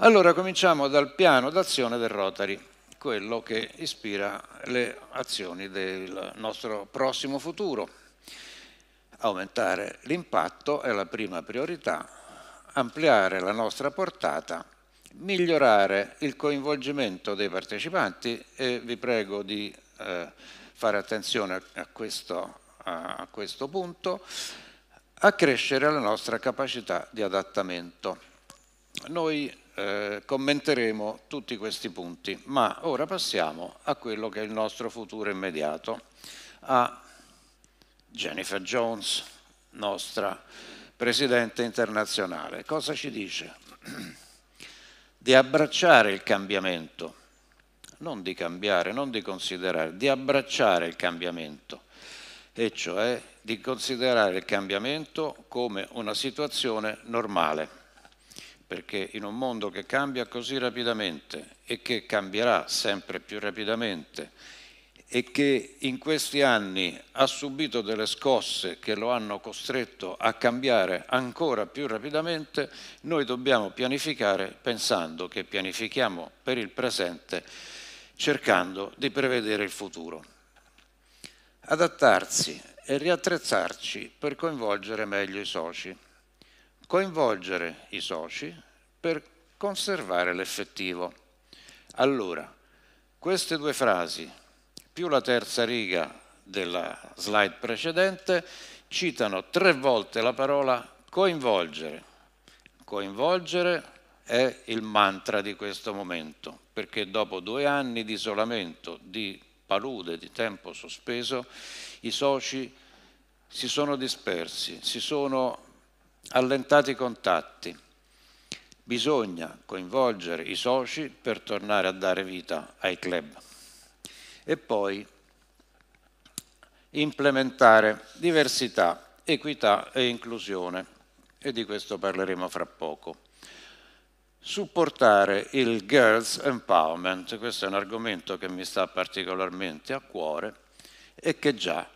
Allora cominciamo dal piano d'azione del Rotary, quello che ispira le azioni del nostro prossimo futuro. Aumentare l'impatto è la prima priorità, ampliare la nostra portata, migliorare il coinvolgimento dei partecipanti e vi prego di eh, fare attenzione a questo, a questo punto, accrescere la nostra capacità di adattamento. Noi eh, commenteremo tutti questi punti, ma ora passiamo a quello che è il nostro futuro immediato, a Jennifer Jones, nostra Presidente internazionale. Cosa ci dice? Di abbracciare il cambiamento, non di cambiare, non di considerare, di abbracciare il cambiamento, e cioè di considerare il cambiamento come una situazione normale perché in un mondo che cambia così rapidamente e che cambierà sempre più rapidamente e che in questi anni ha subito delle scosse che lo hanno costretto a cambiare ancora più rapidamente, noi dobbiamo pianificare pensando che pianifichiamo per il presente cercando di prevedere il futuro. Adattarsi e riattrezzarci per coinvolgere meglio i soci coinvolgere i soci per conservare l'effettivo. Allora, queste due frasi, più la terza riga della slide precedente, citano tre volte la parola coinvolgere. Coinvolgere è il mantra di questo momento, perché dopo due anni di isolamento, di palude, di tempo sospeso, i soci si sono dispersi, si sono Allentati i contatti. Bisogna coinvolgere i soci per tornare a dare vita ai club. E poi implementare diversità, equità e inclusione. E di questo parleremo fra poco supportare il Girls Empowerment, questo è un argomento che mi sta particolarmente a cuore e che già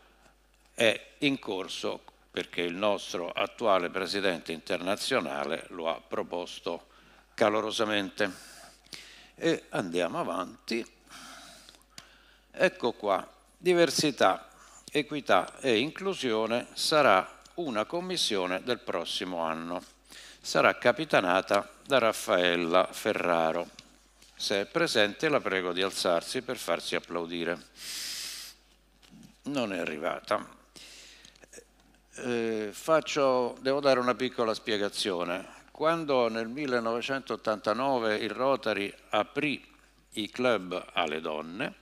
è in corso perché il nostro attuale presidente internazionale lo ha proposto calorosamente. E andiamo avanti. Ecco qua, diversità, equità e inclusione sarà una commissione del prossimo anno. Sarà capitanata da Raffaella Ferraro. Se è presente la prego di alzarsi per farsi applaudire. Non è arrivata eh, faccio, devo dare una piccola spiegazione. Quando nel 1989 il Rotary aprì i club alle donne,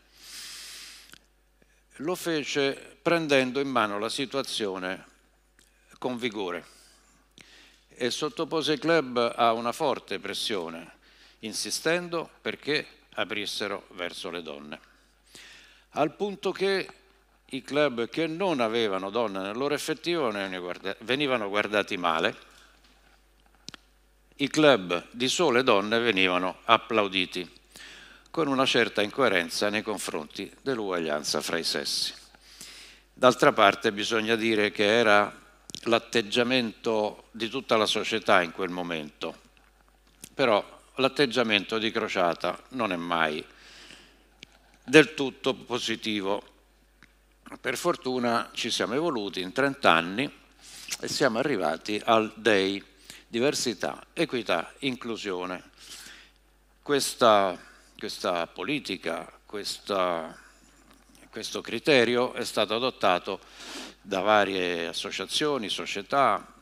lo fece prendendo in mano la situazione con vigore e sottopose i club a una forte pressione, insistendo perché aprissero verso le donne. Al punto che i club che non avevano donne nel loro effettivo venivano guardati male, i club di sole donne venivano applauditi, con una certa incoerenza nei confronti dell'uguaglianza fra i sessi. D'altra parte bisogna dire che era l'atteggiamento di tutta la società in quel momento, però l'atteggiamento di crociata non è mai del tutto positivo per fortuna ci siamo evoluti in 30 anni e siamo arrivati al DEI, diversità, equità, inclusione. Questa, questa politica, questa, questo criterio è stato adottato da varie associazioni, società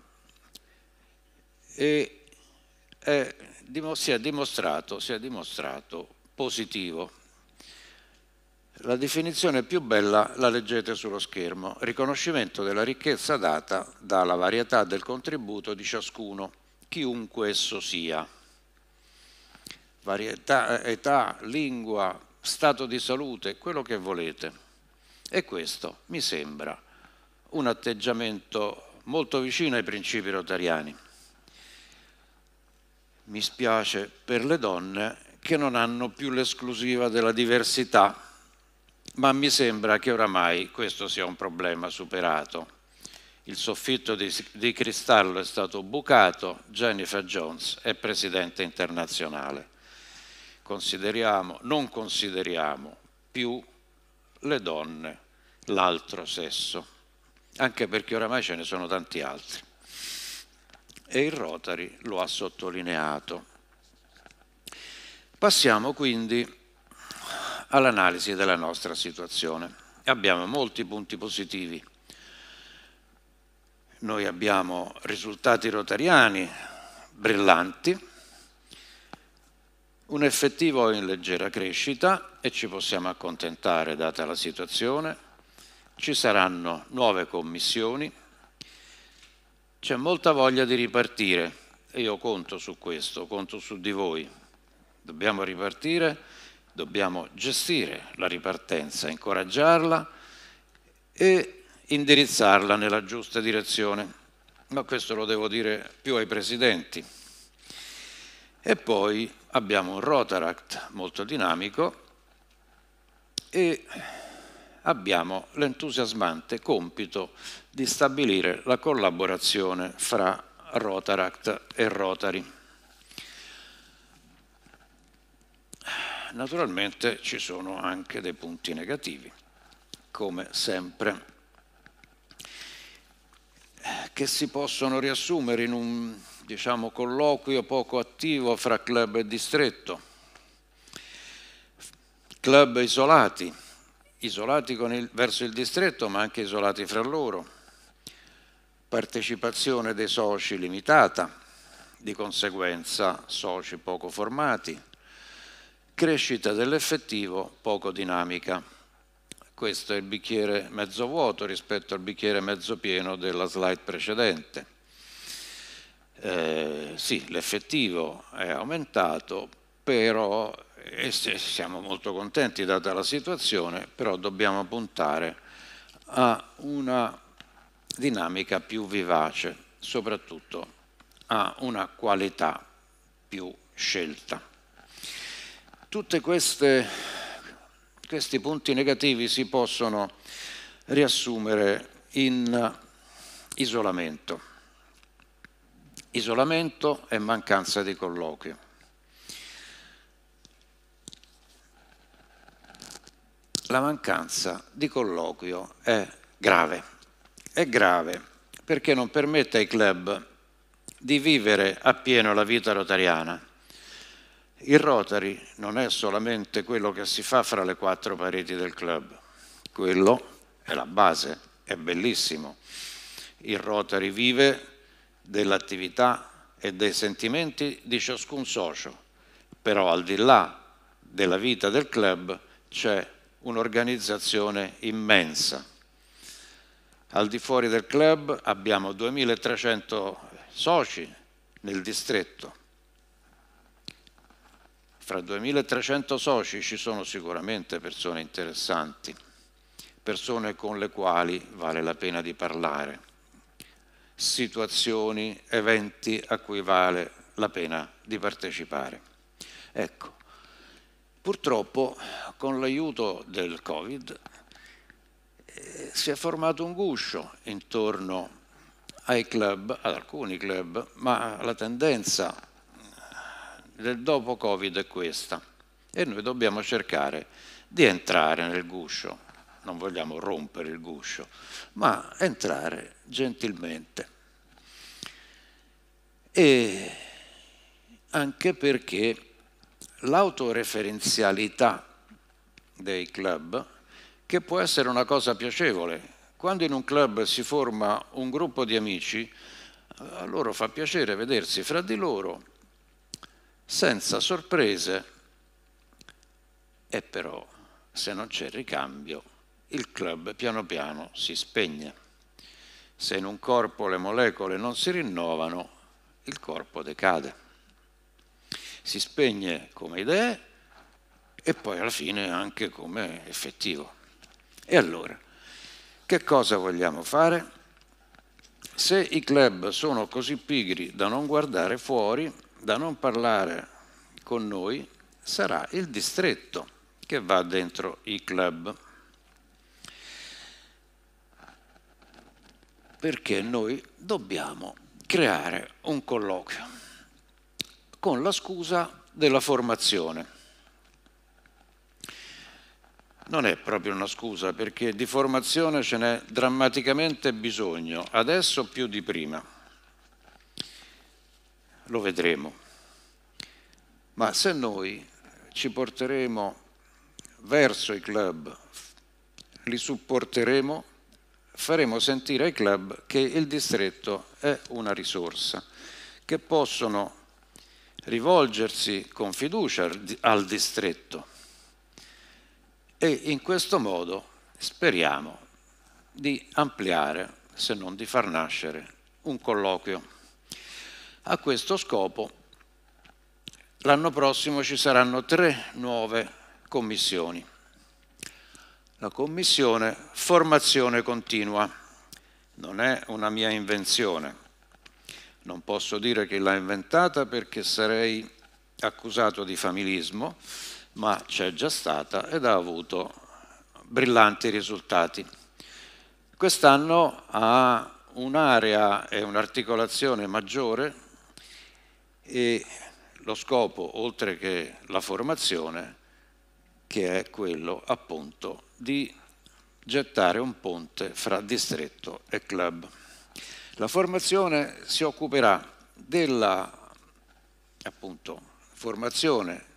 e è, si, è dimostrato, si è dimostrato positivo. La definizione più bella la leggete sullo schermo, riconoscimento della ricchezza data dalla varietà del contributo di ciascuno, chiunque esso sia. Varietà, età, lingua, stato di salute, quello che volete. E questo mi sembra un atteggiamento molto vicino ai principi rotariani. Mi spiace per le donne che non hanno più l'esclusiva della diversità ma mi sembra che oramai questo sia un problema superato. Il soffitto di, di cristallo è stato bucato, Jennifer Jones è presidente internazionale. Consideriamo, non consideriamo più le donne, l'altro sesso, anche perché oramai ce ne sono tanti altri. E il Rotary lo ha sottolineato. Passiamo quindi all'analisi della nostra situazione. Abbiamo molti punti positivi. Noi abbiamo risultati rotariani brillanti, un effettivo in leggera crescita e ci possiamo accontentare data la situazione. Ci saranno nuove commissioni, c'è molta voglia di ripartire e io conto su questo, conto su di voi. Dobbiamo ripartire dobbiamo gestire la ripartenza, incoraggiarla e indirizzarla nella giusta direzione. Ma questo lo devo dire più ai presidenti. E poi abbiamo un Rotaract molto dinamico e abbiamo l'entusiasmante compito di stabilire la collaborazione fra Rotaract e Rotary. Naturalmente ci sono anche dei punti negativi, come sempre, che si possono riassumere in un diciamo, colloquio poco attivo fra club e distretto, club isolati, isolati il, verso il distretto ma anche isolati fra loro, partecipazione dei soci limitata, di conseguenza soci poco formati, crescita dell'effettivo poco dinamica. Questo è il bicchiere mezzo vuoto rispetto al bicchiere mezzo pieno della slide precedente. Eh, sì, l'effettivo è aumentato, però e siamo molto contenti data la situazione, però dobbiamo puntare a una dinamica più vivace, soprattutto a una qualità più scelta. Tutti questi punti negativi si possono riassumere in isolamento. Isolamento e mancanza di colloquio. La mancanza di colloquio è grave, è grave perché non permette ai club di vivere appieno la vita rotariana il Rotary non è solamente quello che si fa fra le quattro pareti del club, quello è la base, è bellissimo. Il Rotary vive dell'attività e dei sentimenti di ciascun socio, però al di là della vita del club c'è un'organizzazione immensa. Al di fuori del club abbiamo 2300 soci nel distretto fra 2300 soci ci sono sicuramente persone interessanti, persone con le quali vale la pena di parlare, situazioni, eventi a cui vale la pena di partecipare. Ecco, purtroppo con l'aiuto del Covid eh, si è formato un guscio intorno ai club, ad alcuni club, ma la tendenza del dopo Covid è questa e noi dobbiamo cercare di entrare nel guscio, non vogliamo rompere il guscio, ma entrare gentilmente. E anche perché l'autoreferenzialità dei club, che può essere una cosa piacevole, quando in un club si forma un gruppo di amici, eh, a loro fa piacere vedersi fra di loro senza sorprese e però se non c'è ricambio il club piano piano si spegne. Se in un corpo le molecole non si rinnovano, il corpo decade. Si spegne come idee e poi alla fine anche come effettivo. E allora, che cosa vogliamo fare? Se i club sono così pigri da non guardare fuori, da non parlare con noi sarà il distretto che va dentro i club. Perché noi dobbiamo creare un colloquio con la scusa della formazione. Non è proprio una scusa perché di formazione ce n'è drammaticamente bisogno, adesso più di prima lo vedremo. Ma se noi ci porteremo verso i club, li supporteremo, faremo sentire ai club che il distretto è una risorsa, che possono rivolgersi con fiducia al distretto e in questo modo speriamo di ampliare, se non di far nascere, un colloquio a questo scopo l'anno prossimo ci saranno tre nuove commissioni. La commissione formazione continua non è una mia invenzione. Non posso dire che l'ha inventata perché sarei accusato di familismo, ma c'è già stata ed ha avuto brillanti risultati. Quest'anno ha un'area e un'articolazione maggiore e lo scopo, oltre che la formazione, che è quello appunto di gettare un ponte fra distretto e club. La formazione si occuperà della appunto, formazione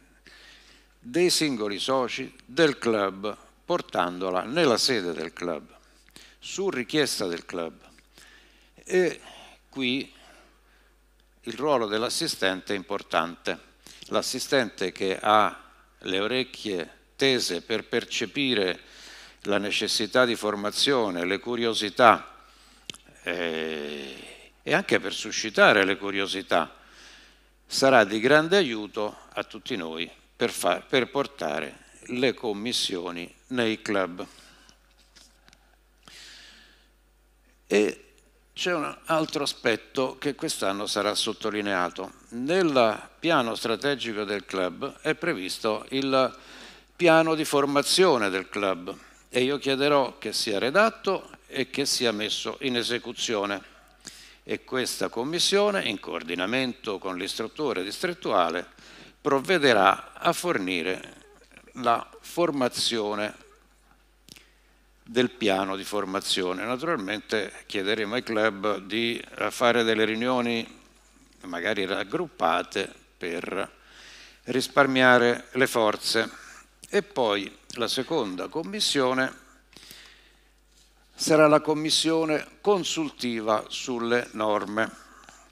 dei singoli soci del club, portandola nella sede del club, su richiesta del club. E qui il ruolo dell'assistente è importante. L'assistente che ha le orecchie tese per percepire la necessità di formazione, le curiosità eh, e anche per suscitare le curiosità, sarà di grande aiuto a tutti noi per, far, per portare le commissioni nei club. E c'è un altro aspetto che quest'anno sarà sottolineato. Nel piano strategico del club è previsto il piano di formazione del club e io chiederò che sia redatto e che sia messo in esecuzione e questa commissione, in coordinamento con l'istruttore distrettuale, provvederà a fornire la formazione del piano di formazione. Naturalmente chiederemo ai club di eh, fare delle riunioni magari raggruppate per risparmiare le forze. E poi la seconda commissione sarà la commissione consultiva sulle norme.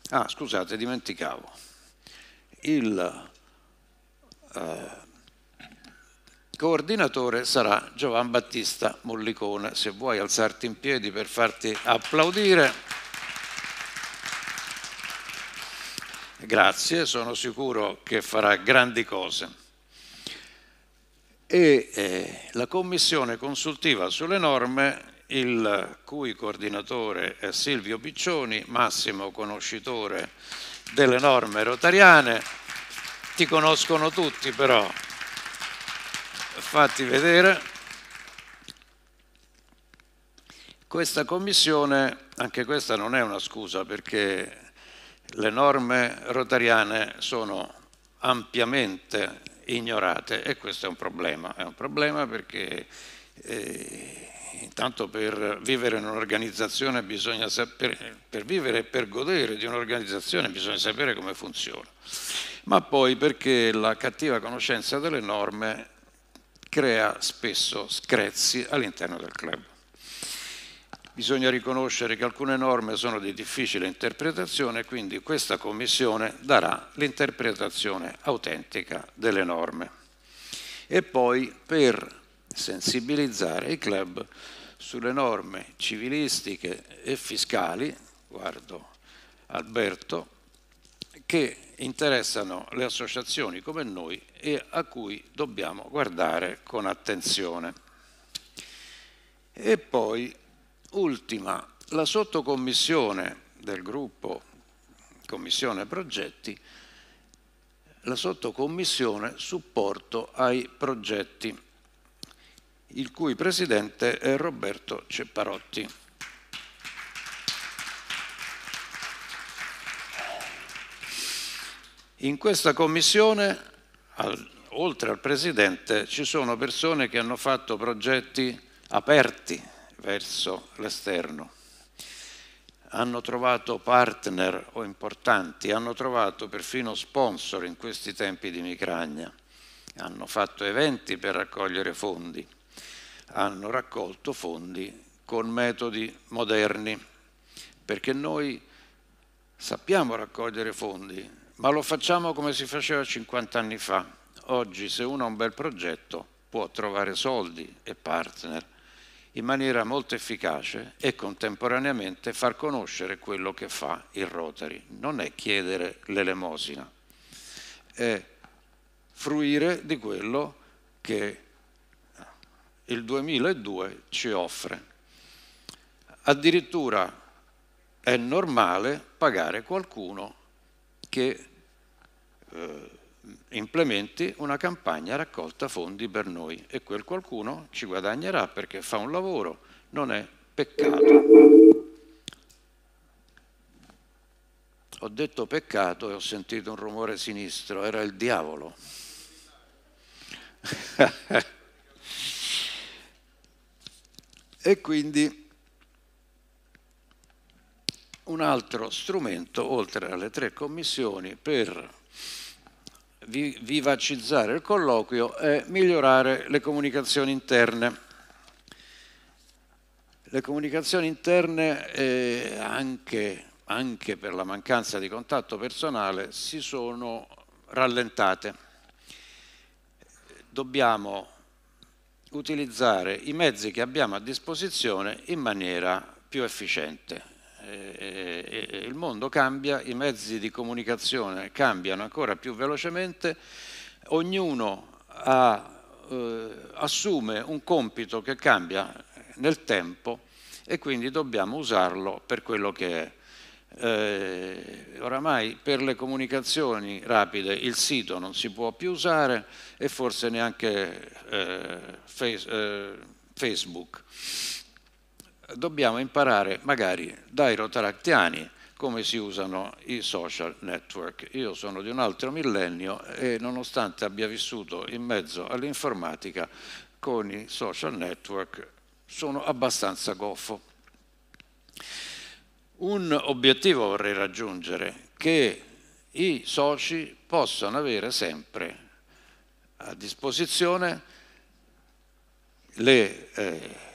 Ah, scusate, dimenticavo. Il eh, coordinatore sarà Giovan Battista Mollicone. Se vuoi alzarti in piedi per farti applaudire. Grazie, sono sicuro che farà grandi cose. E eh, la commissione consultiva sulle norme, il cui coordinatore è Silvio Piccioni, massimo conoscitore delle norme rotariane, ti conoscono tutti però, fatti vedere. Questa commissione, anche questa non è una scusa perché le norme rotariane sono ampiamente ignorate e questo è un problema, è un problema perché eh, intanto per vivere in un'organizzazione bisogna sapere, per vivere e per godere di un'organizzazione bisogna sapere come funziona, ma poi perché la cattiva conoscenza delle norme crea spesso screzzi all'interno del club. Bisogna riconoscere che alcune norme sono di difficile interpretazione, quindi questa Commissione darà l'interpretazione autentica delle norme. E poi per sensibilizzare i club sulle norme civilistiche e fiscali, guardo Alberto, che interessano le associazioni come noi e a cui dobbiamo guardare con attenzione. E poi, ultima, la sottocommissione del gruppo Commissione Progetti, la sottocommissione supporto ai progetti, il cui presidente è Roberto Cepparotti. In questa commissione, al, oltre al Presidente, ci sono persone che hanno fatto progetti aperti verso l'esterno, hanno trovato partner o importanti, hanno trovato perfino sponsor in questi tempi di micragna, hanno fatto eventi per raccogliere fondi, hanno raccolto fondi con metodi moderni, perché noi sappiamo raccogliere fondi, ma lo facciamo come si faceva 50 anni fa. Oggi se uno ha un bel progetto può trovare soldi e partner in maniera molto efficace e contemporaneamente far conoscere quello che fa il Rotary. Non è chiedere l'elemosina, è fruire di quello che il 2002 ci offre. Addirittura è normale pagare qualcuno che eh, implementi una campagna raccolta fondi per noi e quel qualcuno ci guadagnerà perché fa un lavoro, non è peccato. Ho detto peccato e ho sentito un rumore sinistro, era il diavolo. e quindi un altro strumento, oltre alle tre commissioni, per vivacizzare il colloquio è migliorare le comunicazioni interne. Le comunicazioni interne, eh, anche, anche per la mancanza di contatto personale, si sono rallentate. Dobbiamo utilizzare i mezzi che abbiamo a disposizione in maniera più efficiente eh, il mondo cambia, i mezzi di comunicazione cambiano ancora più velocemente, ognuno ha, eh, assume un compito che cambia nel tempo e quindi dobbiamo usarlo per quello che è. Eh, oramai per le comunicazioni rapide il sito non si può più usare e forse neanche eh, face, eh, Facebook dobbiamo imparare magari dai rotaractiani come si usano i social network. Io sono di un altro millennio e nonostante abbia vissuto in mezzo all'informatica, con i social network sono abbastanza goffo. Un obiettivo vorrei raggiungere, che i soci possano avere sempre a disposizione le... Eh,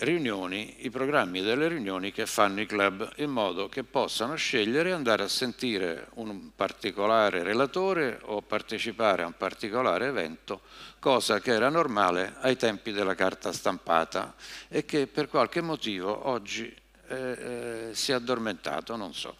riunioni, i programmi delle riunioni che fanno i club, in modo che possano scegliere andare a sentire un particolare relatore o partecipare a un particolare evento, cosa che era normale ai tempi della carta stampata e che per qualche motivo oggi eh, eh, si è addormentato, non so.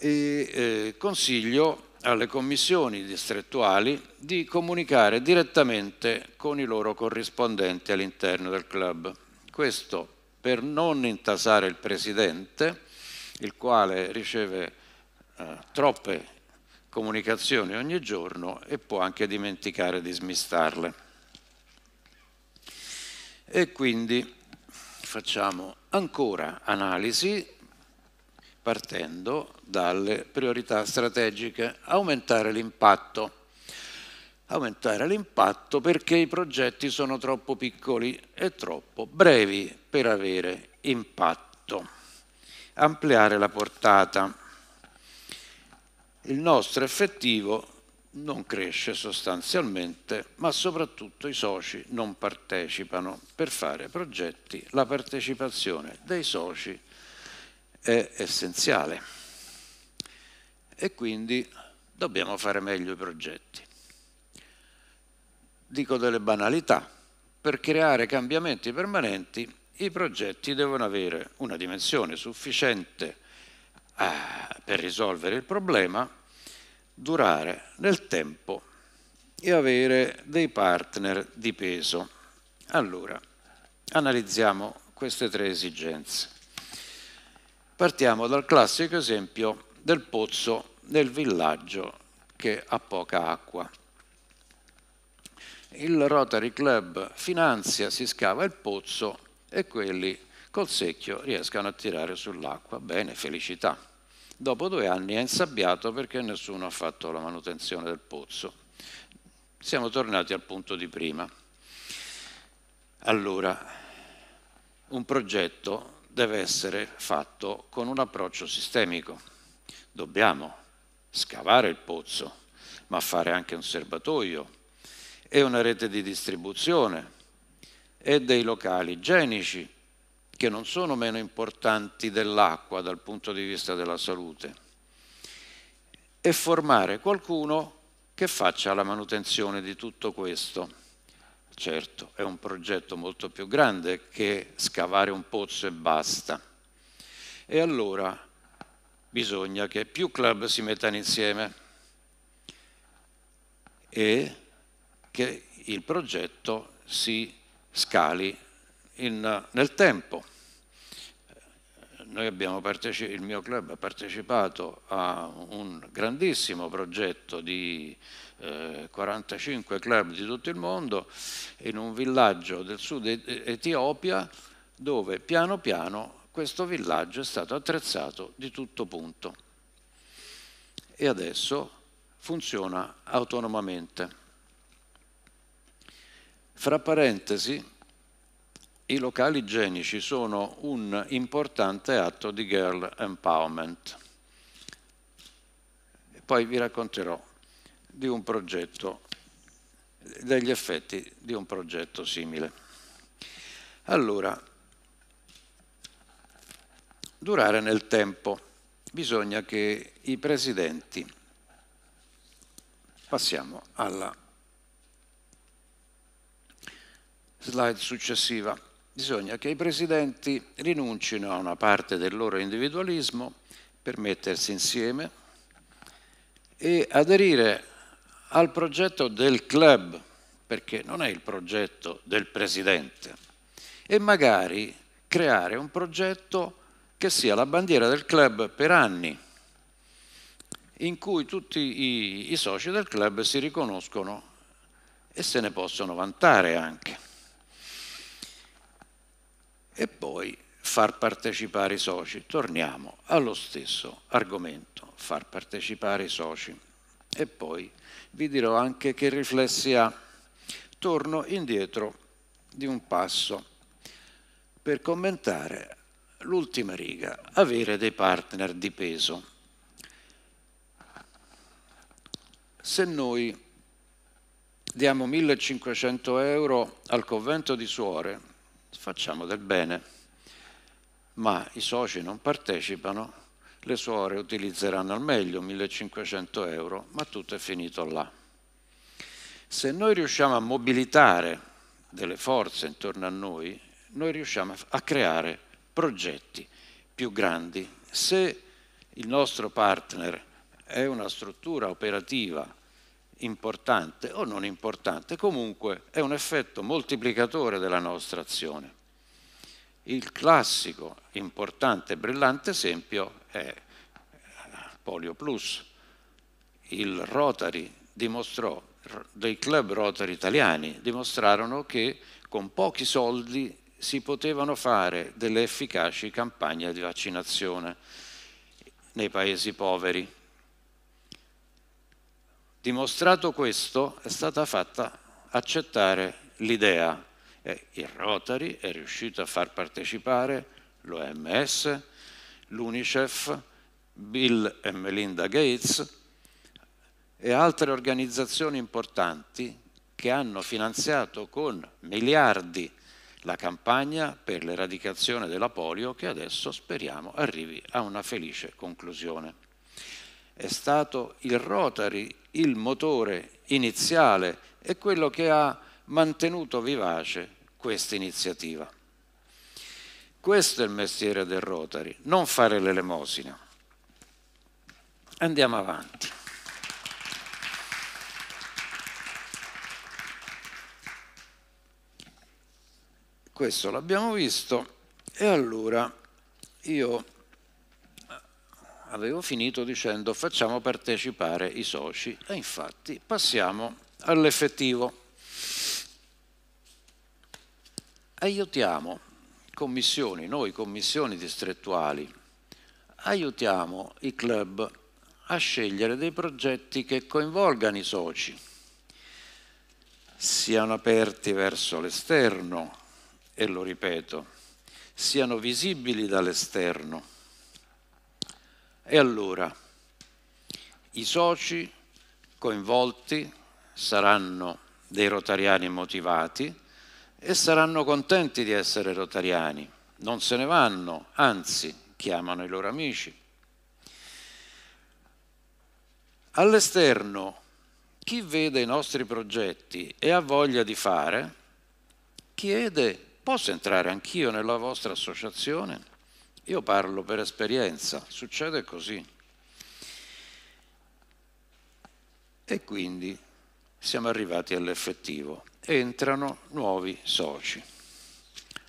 E eh, consiglio alle commissioni distrettuali di comunicare direttamente con i loro corrispondenti all'interno del club. Questo per non intasare il presidente, il quale riceve eh, troppe comunicazioni ogni giorno e può anche dimenticare di smistarle. E quindi facciamo ancora analisi partendo dalle priorità strategiche. Aumentare l'impatto. Aumentare l'impatto perché i progetti sono troppo piccoli e troppo brevi per avere impatto. Ampliare la portata. Il nostro effettivo non cresce sostanzialmente, ma soprattutto i soci non partecipano. Per fare progetti la partecipazione dei soci è essenziale e quindi dobbiamo fare meglio i progetti. Dico delle banalità, per creare cambiamenti permanenti i progetti devono avere una dimensione sufficiente a, eh, per risolvere il problema, durare nel tempo e avere dei partner di peso. Allora, analizziamo queste tre esigenze. Partiamo dal classico esempio del pozzo del villaggio che ha poca acqua. Il Rotary Club finanzia, si scava il pozzo e quelli col secchio riescano a tirare sull'acqua. Bene, felicità. Dopo due anni è insabbiato perché nessuno ha fatto la manutenzione del pozzo. Siamo tornati al punto di prima. Allora, un progetto deve essere fatto con un approccio sistemico. Dobbiamo scavare il pozzo, ma fare anche un serbatoio e una rete di distribuzione e dei locali igienici che non sono meno importanti dell'acqua dal punto di vista della salute e formare qualcuno che faccia la manutenzione di tutto questo. Certo, è un progetto molto più grande che scavare un pozzo e basta. E allora bisogna che più club si mettano insieme e che il progetto si scali in, nel tempo. il mio club ha partecipato a un grandissimo progetto di 45 eh, club di tutto il mondo in un villaggio del sud Etiopia dove piano piano questo villaggio è stato attrezzato di tutto punto e adesso funziona autonomamente. Fra parentesi, i locali igienici sono un importante atto di girl empowerment. Poi vi racconterò di un progetto, degli effetti di un progetto simile. Allora, durare nel tempo. Bisogna che i presidenti, passiamo alla slide successiva, bisogna che i presidenti rinuncino a una parte del loro individualismo per mettersi insieme e aderire al progetto del club, perché non è il progetto del presidente, e magari creare un progetto che sia la bandiera del club per anni, in cui tutti i, i soci del club si riconoscono e se ne possono vantare anche. E poi far partecipare i soci. Torniamo allo stesso argomento, far partecipare i soci. E poi vi dirò anche che riflessi ha. Torno indietro di un passo per commentare l'ultima riga, avere dei partner di peso. Se noi diamo 1500 euro al convento di suore, facciamo del bene, ma i soci non partecipano, le suore utilizzeranno al meglio 1500 euro, ma tutto è finito là. Se noi riusciamo a mobilitare delle forze intorno a noi, noi riusciamo a creare progetti più grandi. Se il nostro partner è una struttura operativa importante o non importante, comunque è un effetto moltiplicatore della nostra azione. Il classico, importante e brillante esempio è eh, Polio Plus. Il Rotary dimostrò, dei club Rotary italiani dimostrarono che con pochi soldi si potevano fare delle efficaci campagne di vaccinazione nei paesi poveri. Dimostrato questo, è stata fatta accettare l'idea il Rotary è riuscito a far partecipare l'OMS, l'UNICEF, Bill e Melinda Gates e altre organizzazioni importanti che hanno finanziato con miliardi la campagna per l'eradicazione della polio che adesso speriamo arrivi a una felice conclusione. È stato il Rotary il motore iniziale e quello che ha mantenuto vivace questa iniziativa. Questo è il mestiere del Rotary, non fare l'elemosina. Andiamo avanti. Questo l'abbiamo visto e allora io avevo finito dicendo facciamo partecipare i soci e infatti passiamo all'effettivo. aiutiamo commissioni, noi commissioni distrettuali, aiutiamo i club a scegliere dei progetti che coinvolgano i soci, siano aperti verso l'esterno, e lo ripeto, siano visibili dall'esterno. E allora, i soci coinvolti saranno dei rotariani motivati, e saranno contenti di essere rotariani, non se ne vanno, anzi chiamano i loro amici. All'esterno, chi vede i nostri progetti e ha voglia di fare, chiede posso entrare anch'io nella vostra associazione? Io parlo per esperienza, succede così. E quindi siamo arrivati all'effettivo entrano nuovi soci.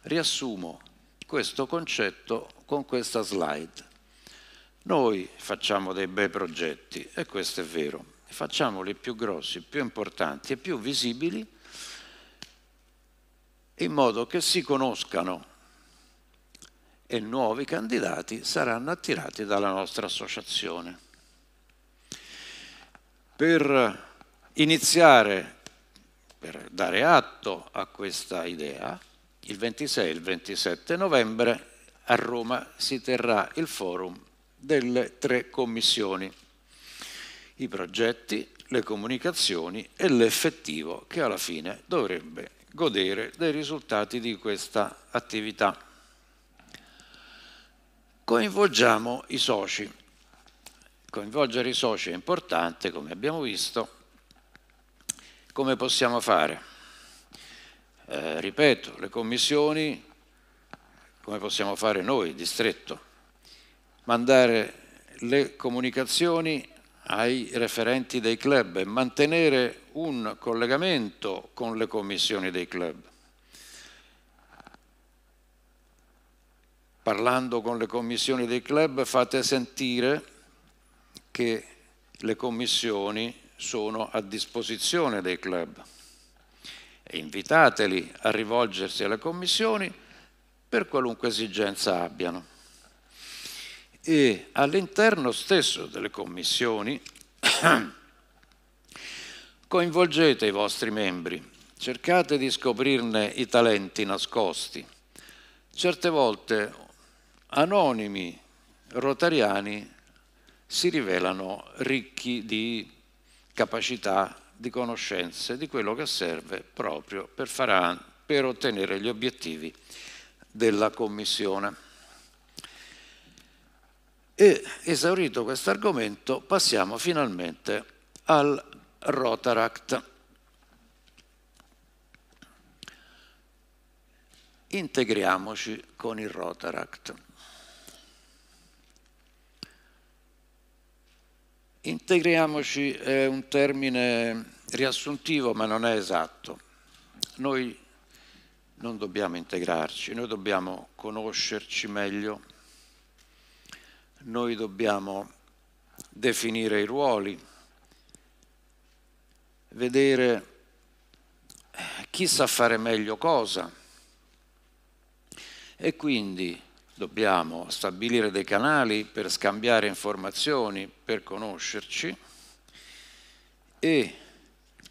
Riassumo questo concetto con questa slide. Noi facciamo dei bei progetti, e questo è vero, facciamoli più grossi, più importanti e più visibili, in modo che si conoscano e nuovi candidati saranno attirati dalla nostra associazione. Per iniziare per dare atto a questa idea, il 26 e il 27 novembre a Roma si terrà il forum delle tre commissioni, i progetti, le comunicazioni e l'effettivo che alla fine dovrebbe godere dei risultati di questa attività. Coinvolgiamo i soci. Coinvolgere i soci è importante, come abbiamo visto, come possiamo fare? Eh, ripeto, le commissioni, come possiamo fare noi, distretto, mandare le comunicazioni ai referenti dei club e mantenere un collegamento con le commissioni dei club. Parlando con le commissioni dei club fate sentire che le commissioni sono a disposizione dei club. E invitateli a rivolgersi alle commissioni per qualunque esigenza abbiano. E all'interno stesso delle commissioni coinvolgete i vostri membri, cercate di scoprirne i talenti nascosti, certe volte anonimi rotariani si rivelano ricchi di capacità di conoscenze di quello che serve proprio per, far, per ottenere gli obiettivi della Commissione. E esaurito questo argomento passiamo finalmente al Rotaract. Integriamoci con il Rotaract. Integriamoci è un termine riassuntivo ma non è esatto. Noi non dobbiamo integrarci, noi dobbiamo conoscerci meglio, noi dobbiamo definire i ruoli, vedere chi sa fare meglio cosa e quindi dobbiamo stabilire dei canali per scambiare informazioni, per conoscerci e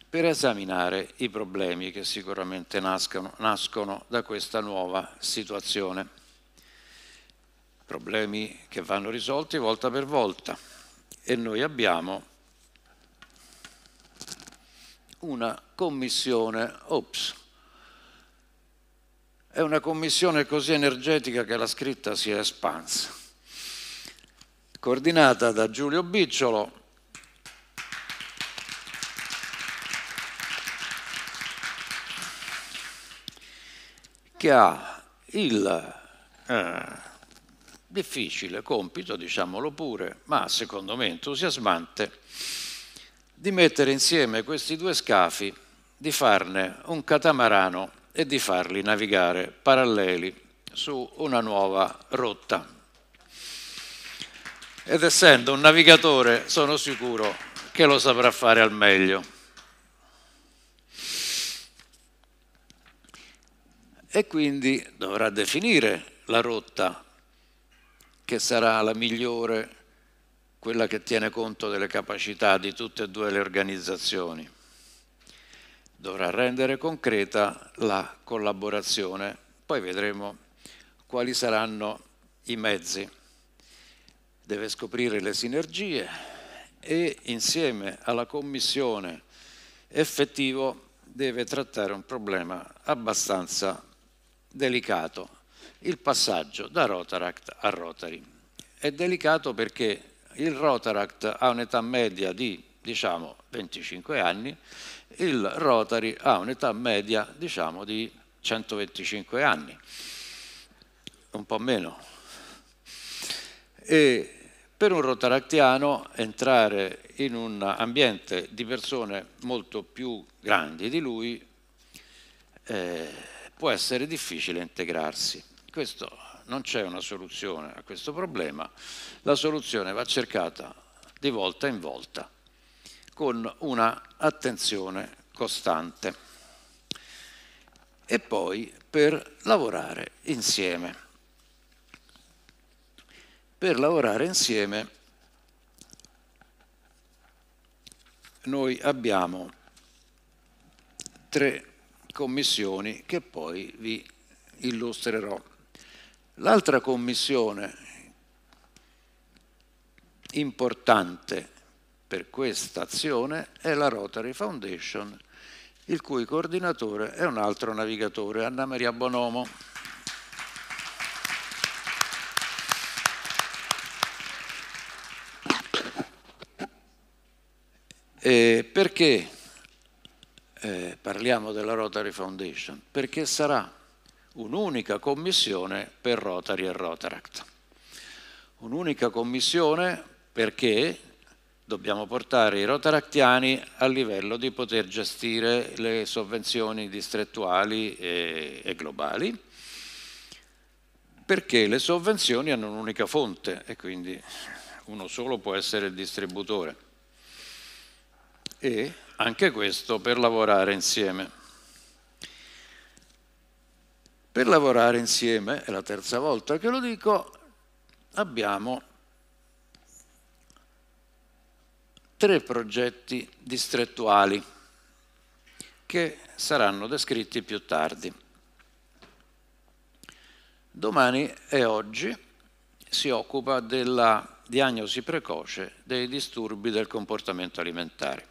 per esaminare i problemi che sicuramente nascono, nascono da questa nuova situazione. Problemi che vanno risolti volta per volta e noi abbiamo una commissione OPS è una commissione così energetica che la scritta si è espansa. Coordinata da Giulio Bicciolo, che ha il eh, difficile compito, diciamolo pure, ma secondo me entusiasmante, di mettere insieme questi due scafi, di farne un catamarano e di farli navigare paralleli su una nuova rotta. Ed essendo un navigatore sono sicuro che lo saprà fare al meglio. E quindi dovrà definire la rotta che sarà la migliore, quella che tiene conto delle capacità di tutte e due le organizzazioni dovrà rendere concreta la collaborazione. Poi vedremo quali saranno i mezzi. Deve scoprire le sinergie e insieme alla Commissione effettivo deve trattare un problema abbastanza delicato, il passaggio da Rotaract a Rotary. È delicato perché il Rotaract ha un'età media di diciamo 25 anni il Rotary ha un'età media diciamo di 125 anni, un po' meno. E per un rotaractiano entrare in un ambiente di persone molto più grandi di lui eh, può essere difficile integrarsi. Questo, non c'è una soluzione a questo problema, la soluzione va cercata di volta in volta con una attenzione costante e poi per lavorare insieme. Per lavorare insieme noi abbiamo tre commissioni che poi vi illustrerò. L'altra commissione importante per questa azione è la Rotary Foundation, il cui coordinatore è un altro navigatore, Anna Maria Bonomo. E perché eh, parliamo della Rotary Foundation? Perché sarà un'unica commissione per Rotary e Rotaract. Un'unica commissione perché dobbiamo portare i rotaractiani a livello di poter gestire le sovvenzioni distrettuali e, e globali, perché le sovvenzioni hanno un'unica fonte e quindi uno solo può essere il distributore. E anche questo per lavorare insieme. Per lavorare insieme, è la terza volta che lo dico, abbiamo tre progetti distrettuali che saranno descritti più tardi. Domani e oggi si occupa della diagnosi precoce dei disturbi del comportamento alimentare.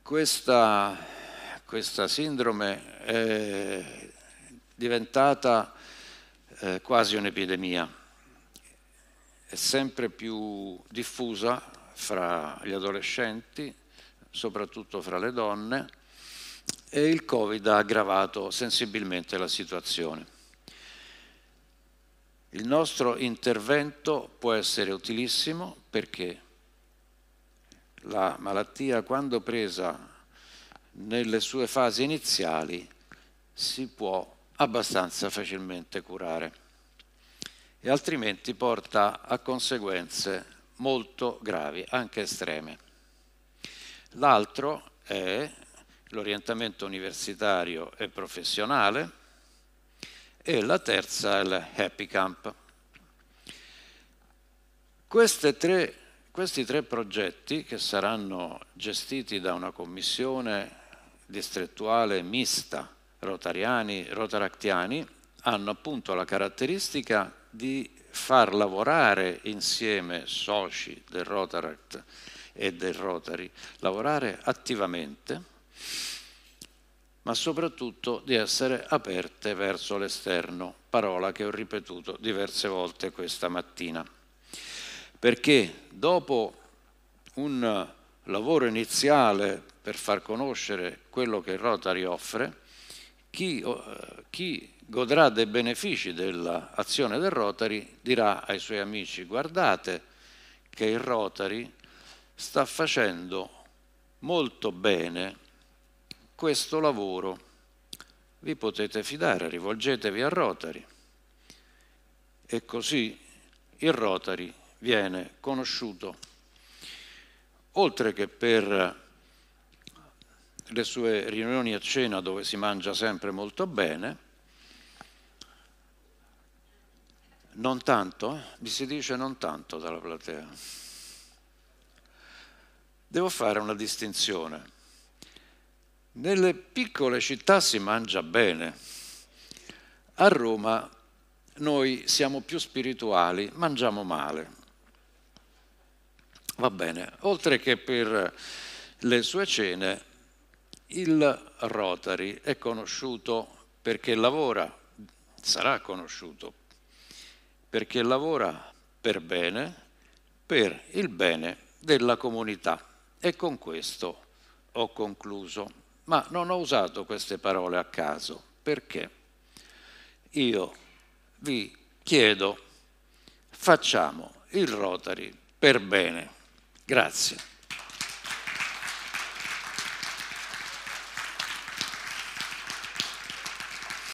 Questa, questa sindrome è diventata eh, quasi un'epidemia, è sempre più diffusa fra gli adolescenti, soprattutto fra le donne, e il Covid ha aggravato sensibilmente la situazione. Il nostro intervento può essere utilissimo perché la malattia, quando presa nelle sue fasi iniziali, si può abbastanza facilmente curare e altrimenti porta a conseguenze molto gravi, anche estreme. L'altro è l'orientamento universitario e professionale e la terza è il happy camp. Tre, questi tre progetti che saranno gestiti da una commissione distrettuale mista, rotariani, rotaractiani, hanno appunto la caratteristica di far lavorare insieme soci del Rotaract e del Rotary, lavorare attivamente, ma soprattutto di essere aperte verso l'esterno, parola che ho ripetuto diverse volte questa mattina. Perché dopo un lavoro iniziale per far conoscere quello che il Rotary offre, chi, eh, chi godrà dei benefici dell'azione del Rotary, dirà ai suoi amici guardate che il Rotary sta facendo molto bene questo lavoro, vi potete fidare, rivolgetevi al Rotary. E così il Rotary viene conosciuto, oltre che per le sue riunioni a cena dove si mangia sempre molto bene, Non tanto? Mi si dice non tanto dalla platea. Devo fare una distinzione. Nelle piccole città si mangia bene. A Roma noi siamo più spirituali, mangiamo male. Va bene, oltre che per le sue cene, il Rotary è conosciuto perché lavora, sarà conosciuto perché lavora per bene, per il bene della comunità. E con questo ho concluso. Ma non ho usato queste parole a caso, perché io vi chiedo, facciamo il Rotary per bene. Grazie.